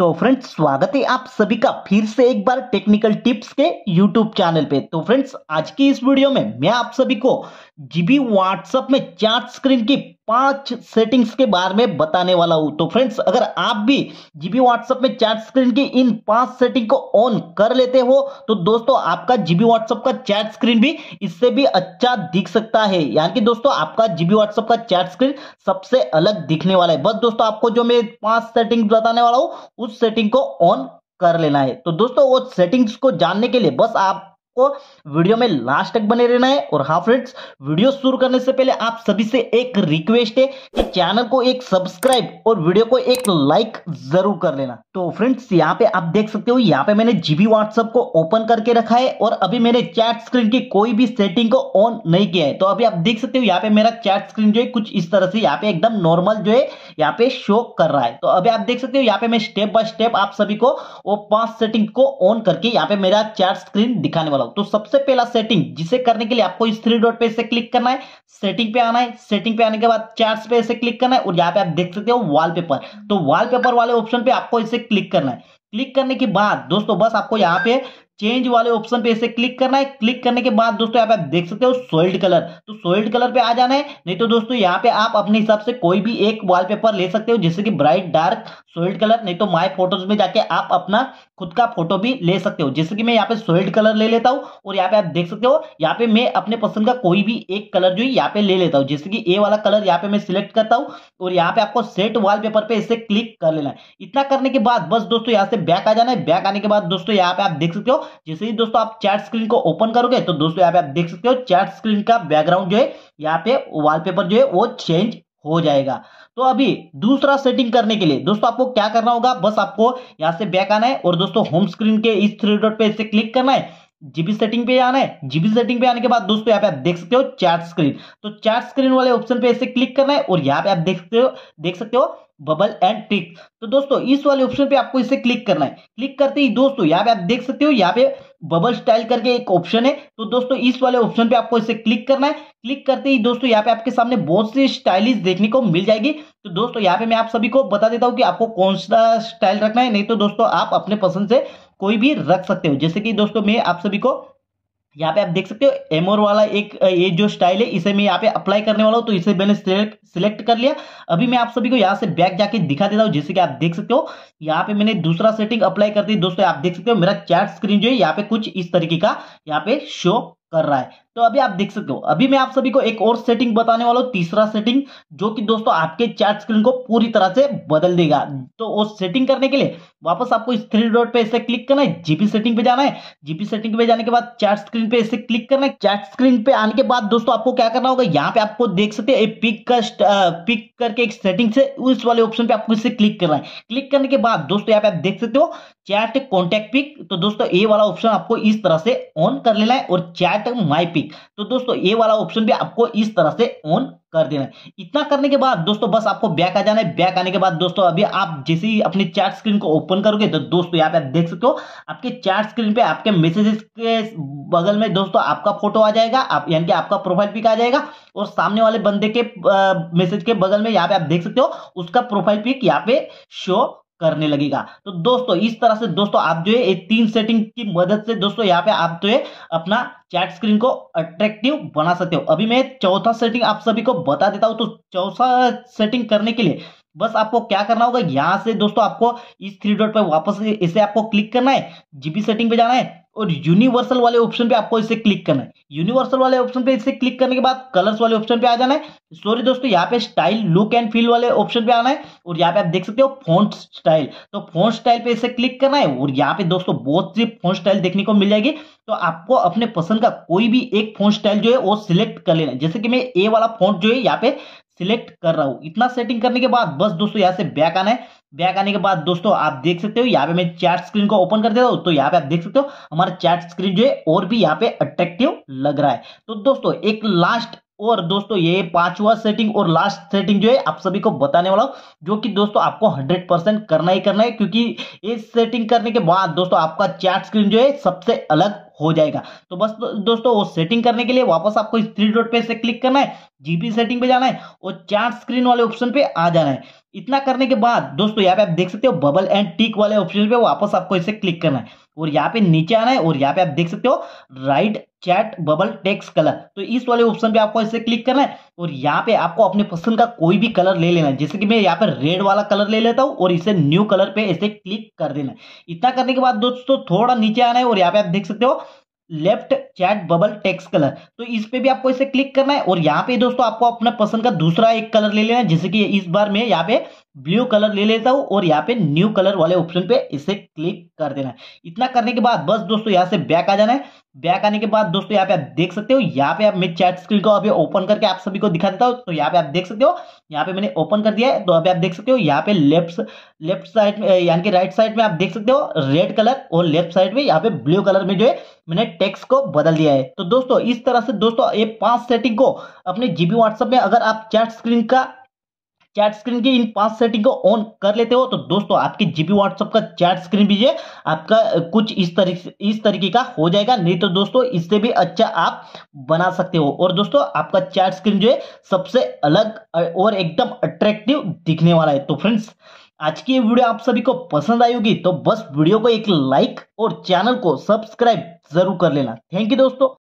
तो फ्रेंड्स स्वागत है आप सभी का फिर से एक बार टेक्निकल टिप्स के यूट्यूब चैनल पे तो फ्रेंड्स आज की इस वीडियो में मैं आप सभी को जीबी व्हाट्सएप में चार्ट स्क्रीन की पांच सेटिंग्स के बारे में बताने वाला हूं तो फ्रेंड्स अगर आप भी जीबी व्हाट्सएप में चैट स्क्रीन की इन पांच सेटिंग को ऑन कर लेते हो तो दोस्तों आपका जीबी व्हाट्सएप का चैट स्क्रीन भी इससे भी अच्छा दिख सकता है यानी कि दोस्तों आपका जीबी व्हाट्सएप का चैट स्क्रीन सबसे अलग दिखने वाला है बस दोस्तों आपको जो मैं पांच सेटिंग बताने वाला हूं उस सेटिंग को ऑन कर लेना है तो दोस्तों वो सेटिंग्स को जानने के लिए बस आप को वीडियो में लास्ट तक बने रहना है और हाँ फ्रेंड्स वीडियो शुरू करने से पहले आप सभी से एक रिक्वेस्ट है कि चैनल को एक सब्सक्राइब और वीडियो को एक लाइक जरूर कर लेना तो फ्रेंड्स यहाँ पे आप देख सकते हो यहाँ पे मैंने जीबी व्हाट्सएप को ओपन करके रखा है और अभी मैंने चैट स्क्रीन की कोई भी सेटिंग को ऑन नहीं किया है तो अभी आप देख सकते हो यहाँ पे मेरा चैट स्क्रीन जो है कुछ इस तरह से यहाँ पे एकदम नॉर्मल जो है यहाँ पे शो कर रहा है तो अभी आप देख सकते हो यहाँ पे मैं स्टेप बाय स्टेप आप सभी को वो पांच सेटिंग को ऑन करके यहाँ पे मेरा चैट स्क्रीन दिखाने वाला वाला हूं तो सबसे पहला सेटिंग जिसे करने के लिए आपको इस थ्री डॉट पे से क्लिक करना है सेटिंग पे आना है सेटिंग पे आने के बाद चार्ट पे इसे क्लिक करना है और यहाँ पे आप देख सकते हो वॉलपेपर तो वॉलपेपर वाले ऑप्शन पे आपको इसे क्लिक करना है क्लिक करने के बाद दोस्तों बस आपको यहाँ पे चेंज वाले ऑप्शन पे इसे क्लिक करना है क्लिक करने के बाद दोस्तों यहाँ पे आप देख सकते हो सोल्ड कलर तो सोल्ड कलर पे आ जाना है नहीं तो दोस्तों यहाँ पे आप अपने हिसाब से कोई भी एक वॉलपेपर ले सकते हो जैसे कि ब्राइट डार्क सोल्ड कलर नहीं तो माय फोटोज में जाके आप अपना खुद का फोटो भी ले सकते हो जैसे कि मैं यहाँ पे सोल्ड कलर ले लेता हूँ और यहाँ पे आप देख सकते हो यहाँ पे मैं अपने पसंद का कोई भी एक कलर जो है यहाँ पे ले लेता हूँ जैसे कि ए वाला कलर यहाँ पे मैं सिलेक्ट करता हूँ और यहाँ पे आपको सेट वॉलपेपर पे इसे क्लिक कर लेना है इतना करने के बाद बस दोस्तों यहाँ से बैक आ जाना है बैक आने के बाद दोस्तों यहाँ पे आप देख सकते हो जैसे ही दोस्तों आप चैट स्क्रीन को ओपन करोगे तो दोस्तों यहाँ पे आप देख सकते हो चैट स्क्रीन का बैकग्राउंड जो है यहाँ पे वॉलपेपर जो है वो चेंज हो जाएगा तो अभी दूसरा सेटिंग करने के लिए दोस्तों आपको क्या करना होगा बस आपको यहाँ से बैक आना है और दोस्तों होम स्क्रीन के इस थ्री डॉट पे इसे क्लिक करना है जीबी सेटिंग पे आना है जीबी सेटिंग पे आने के बाद दोस्तों यहाँ पे आप देख सकते हो चैट स्क्रीन तो चैट स्क्रीन वाले ऑप्शन पे ऐसे क्लिक करना है और यहाँ पे आप देख सकते हो देख सकते हो बबल एंड ट्रिक तो दोस्तों इस वाले ऑप्शन पे आपको इसे क्लिक करना है क्लिक करते ही दोस्तों यहाँ पे आप देख सकते हो यहाँ पे बबल स्टाइल करके एक ऑप्शन है तो दोस्तों इस वाले ऑप्शन पे आपको इसे क्लिक करना है क्लिक करते ही दोस्तों यहाँ पे आपके सामने बहुत सी स्टाइलिश देखने को मिल जाएगी तो दोस्तों यहाँ पे मैं आप सभी को बता देता हूँ कि आपको कौन सा स्टाइल रखना है नहीं तो दोस्तों आप अपने पसंद से कोई भी रख सकते हो जैसे कि दोस्तों मैं आप सभी को यहाँ पे आप देख सकते हो एमोर वाला एक ये जो स्टाइल है इसे मैं यहाँ पे अप्लाई करने वाला हूँ तो इसे मैंने सिलेक्ट सिलेक्ट कर लिया अभी मैं आप सभी को यहाँ से बैक जाके दिखा देता हूँ जैसे कि आप देख सकते हो यहाँ पे मैंने दूसरा सेटिंग अप्लाई कर दी दोस्तों आप देख सकते हो मेरा चैट स्क्रीन जो है यहाँ पे कुछ इस तरीके का यहाँ पे शो कर रहा है तो अभी आप देख सकते हो अभी मैं आप सभी को एक और सेटिंग बताने वाला हूँ तीसरा सेटिंग जो कि दोस्तों आपके चैट स्क्रीन को पूरी तरह से बदल देगा तो वो सेटिंग करने के लिए वापस आपको इस थ्री डॉट पे ऐसे क्लिक करना है जीपी सेटिंग पे जाना है जीपी सेटिंग पे जाने के बाद चैट स्क्रीन पे ऐसे क्लिक करना है चैट स्क्रीन पे आने के बाद दोस्तों आपको क्या करना होगा यहाँ पे आपको देख सकते हैं पिक का पिक करके एक सेटिंग से उस वाले ऑप्शन पे आपको इसे क्लिक करना है क्लिक करने के बाद दोस्तों यहाँ पे आप देख सकते हो चैट कॉन्टैक्ट पिक तो दोस्तों ये वाला ऑप्शन आपको इस तरह से ऑन कर लेना है और चैट माई पिक तो दोस्तों ये वाला ऑप्शन भी आपको इस तरह से ऑन कर देना है इतना करने के बाद दोस्तों बस आपको बैक आ जाना है बैक आने के बाद दोस्तों अभी आप जैसे ही अपनी चैट स्क्रीन को ओपन करोगे तो दोस्तों यहाँ पे आप देख सकते हो आपके चैट स्क्रीन पे आपके मैसेजेस के बगल में दोस्तों आपका फोटो आ जाएगा आप यानी कि आपका प्रोफाइल पिक आ जाएगा और सामने वाले बंदे के मैसेज के बगल में यहाँ पे आप देख सकते हो उसका प्रोफाइल पिक यहाँ पे शो करने लगेगा तो दोस्तों इस तरह से दोस्तों आप जो है ये तीन सेटिंग की मदद से दोस्तों यहाँ पे आप जो है अपना चैट स्क्रीन को अट्रैक्टिव बना सकते हो अभी मैं चौथा सेटिंग आप सभी को बता देता हूं तो चौथा सेटिंग करने के लिए बस आपको क्या करना होगा यहाँ से दोस्तों आपको इस थ्री डॉट पर वापस इसे आपको क्लिक करना है जीपी सेटिंग पे जाना है और यूनिवर्सल वाले ऑप्शन पे आपको इसे क्लिक करना है यूनिवर्सल वाले ऑप्शन पे इसे क्लिक करने के बाद कलर्स वाले ऑप्शन पे आ जाना है सॉरी दोस्तों यहाँ पे स्टाइल लुक एंड फील वाले ऑप्शन पे आना है और यहाँ पे आप देख सकते हो फॉन्ट स्टाइल तो फॉन्ट स्टाइल पे इसे क्लिक करना है और यहाँ पे दोस्तों बहुत सी फोन स्टाइल देखने को मिल जाएगी तो आपको अपने पसंद का कोई भी एक फोन स्टाइल जो है वो सिलेक्ट कर लेना है जैसे कि मैं ए वाला फोन जो है यहाँ पे सिलेक्ट कर रहा हूँ इतना सेटिंग करने के बाद बस दोस्तों यहाँ से बैक आना है बैक आने के बाद दोस्तों आप देख सकते हो यहाँ पे मैं चैट स्क्रीन को ओपन कर देता हूँ तो यहाँ पे आप देख सकते हो हमारा चैट स्क्रीन जो है और भी यहाँ पे अट्रैक्टिव लग रहा है तो दोस्तों एक लास्ट और दोस्तों ये पांचवा सेटिंग और लास्ट सेटिंग जो है आप सभी को बताने वाला हूँ जो कि दोस्तों आपको 100 परसेंट करना ही करना है क्योंकि इस सेटिंग करने के बाद दोस्तों आपका चैट स्क्रीन जो है सबसे अलग हो जाएगा तो बस दोस्तों वो सेटिंग करने के लिए वापस आपको इस थ्री डॉट पे से क्लिक करना है जीपी सेटिंग पे जाना है और चार्ट स्क्रीन वाले ऑप्शन पे आ जाना है इतना करने के बाद दोस्तों यहाँ पे आप देख सकते हो बबल एंड टिक वाले ऑप्शन पे वापस आपको इसे क्लिक करना है और यहाँ पे नीचे आना है और यहाँ पे आप देख सकते हो right chat bubble text colour तो इस वाले ऑप्शन पे आपको इसे क्लिक करना है और यहाँ पे आपको अपने पसंद का कोई भी कलर ले लेना है जैसे कि मैं यहाँ पे रेड वाला कलर ले लेता हूँ और इसे न्यू कलर पे ऐसे क्लिक कर देना है इतना करने के बाद दोस्तों थोड़ा नीचे आना है और यहाँ पे आप देख सकते हो left chat bubble text colour तो इस पे भी आपको इसे क्लिक करना है और यहाँ पे दोस्तों आपको अपना पसंद का दूसरा एक कलर ले लेना है जैसे कि इस बार मैं यहाँ पे ब्लू कलर ले लेता हूँ और यहाँ पे न्यू कलर वाले ऑप्शन पे इसे क्लिक कर देना है इतना करने के बाद बस दोस्तों यहाँ से बैक आ जाना है बैक आने के बाद दोस्तों यहाँ पे आप देख सकते हो यहाँ पे आप मैं चैट स्क्रीन को अभी ओपन करके आप सभी को दिखा देता हूँ तो यहाँ पे आप देख सकते हो यहाँ पे मैंने ओपन कर दिया है तो अभी आप देख सकते हो यहाँ पे लेफ्ट लेफ्ट साइड में यानी कि राइट साइड में आप देख सकते हो रेड कलर और लेफ्ट साइड में यहाँ पे ब्लू कलर में जो है मैंने टेक्स को बदल दिया है तो दोस्तों इस तरह से दोस्तों ये पांच सेटिंग को अपने जीबी व्हाट्सएप में अगर आप चैट स्क्रीन का चैट स्क्रीन की इन पांच सेटिंग को ऑन कर लेते हो तो दोस्तों आपकी जीबी व्हाट्सअप का चैट स्क्रीन भी ये आपका कुछ इस तरीके इस तरीके का हो जाएगा नहीं तो दोस्तों इससे भी अच्छा आप बना सकते हो और दोस्तों आपका चैट स्क्रीन जो है सबसे अलग और एकदम अट्रैक्टिव दिखने वाला है तो फ्रेंड्स आज की ये वीडियो आप सभी को पसंद आई होगी तो बस वीडियो को एक लाइक और चैनल को सब्सक्राइब जरूर कर लेना थैंक यू दोस्तों